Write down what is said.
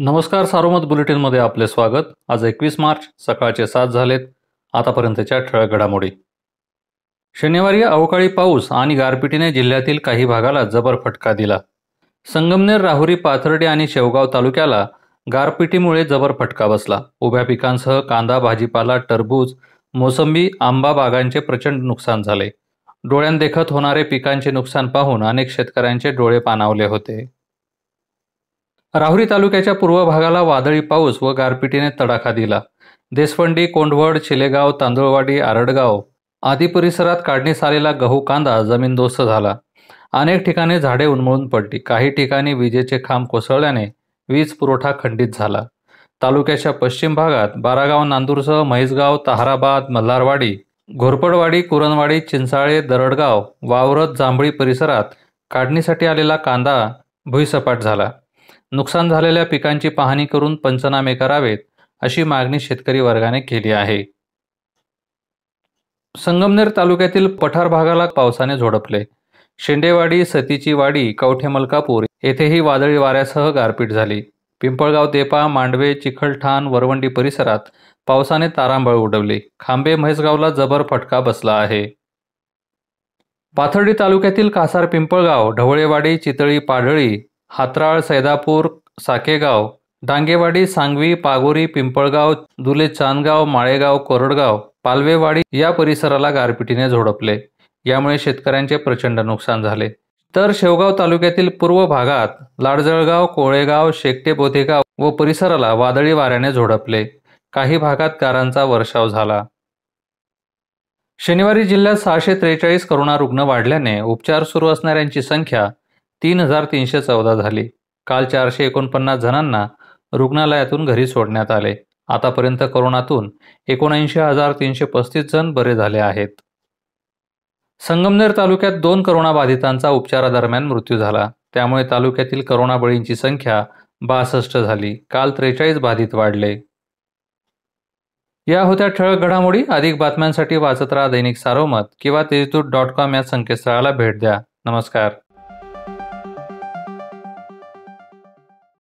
नमस्कार सारोमत बुलेटिनमध्ये आपले स्वागत आज एकवीस मार्च सकाळचे सात झालेत आतापर्यंतच्या ठळक घडामोडी शनिवारी अवकाळी पाऊस आणि गारपिटीने जिल्ह्यातील काही भागाला जबर फटका दिला संगमनेर राहुरी पाथर्डी आणि शेवगाव तालुक्याला गारपिटीमुळे जबर फटका बसला उभ्या पिकांसह कांदा भाजीपाला टरबूज मोसंबी आंबा बागांचे प्रचंड नुकसान झाले डोळ्यांदेखत होणारे पिकांचे नुकसान पाहून अनेक शेतकऱ्यांचे डोळे पाणावले होते राहुरी तालुक्याच्या पूर्व भागाला वादळी पाऊस व गारपिटीने तडाखा दिला देसफंडी कोंडवड चिलेगाव तांदुळवाडी आरडगाव आदी परिसरात काढणीस आलेला गहू कांदा जमीनदोस्त झाला अनेक ठिकाणी झाडे उन्मळून पडली काही ठिकाणी विजेचे खांब कोसळल्याने वीज पुरवठा खंडित झाला तालुक्याच्या पश्चिम भागात बारागाव नांदूरसह म्हैसगाव तहाराबाद मल्हारवाडी घोरपडवाडी कुरणवाडी चिंचाळे दरडगाव वावरत जांभळी परिसरात काढणीसाठी आलेला कांदा भुईसपाट झाला नुकसान झालेल्या पिकांची पाहणी करून पंचनामे करावेत अशी मागणी शेतकरी वर्गाने केली आहे संगमनेर तालुक्यातील पठार भागाला पावसाने झोडपले शेंडेवाडी सतीची वाडी कवठे मलकापूर येथेही वादळी वाऱ्यासह गारपीट झाली पिंपळगाव देपा मांडवे चिखलठाण वरवंडी परिसरात पावसाने तारांबळ उडवले खांबे म्हैसगावला जबर फटका बसला आहे पाथर्डी तालुक्यातील कासार पिंपळगाव ढवळेवाडी चितळी पाडळी हातराळ सैदापूर साकेगाव डांगेवाडी सांगवी पागोरी पिंपळगाव दुले चांदगाव माळेगाव कोरडगाव पालवेवाडी या परिसराला गारपिटीने झोडपले यामुळे शेतकऱ्यांचे प्रचंड नुकसान झाले तर शेवगाव तालुक्यातील पूर्व भागात लाडजळगाव कोळेगाव शेकटे बोधेगाव व परिसराला वादळी वाऱ्याने झोडपले काही भागात गारांचा वर्षाव झाला शनिवारी जिल्ह्यात सहाशे त्रेचाळीस करोना रुग्ण वाढल्याने उपचार सुरू असणाऱ्यांची संख्या तीन हजार तीनशे चौदा झाली काल चारशे एकोणपन्नास जणांना रुग्णालयातून घरी सोडण्यात आले आतापर्यंत करोनातून एकोणऐंशी हजार तीनशे पस्तीस जण बरे झाले आहेत संगमनेर तालुक्यात दोन करोनाबाधितांचा उपचारादरम्यान मृत्यू झाला त्यामुळे तालुक्यातील करोना बळींची संख्या बासष्ट झाली काल त्रेचाळीस बाधित वाढले या होत्या ठळक घडामोडी अधिक बातम्यांसाठी वाचत राहा दैनिक सारोमत किंवा तेजदूत डॉट कॉम या संकेतस्थळाला भेट द्या नमस्कार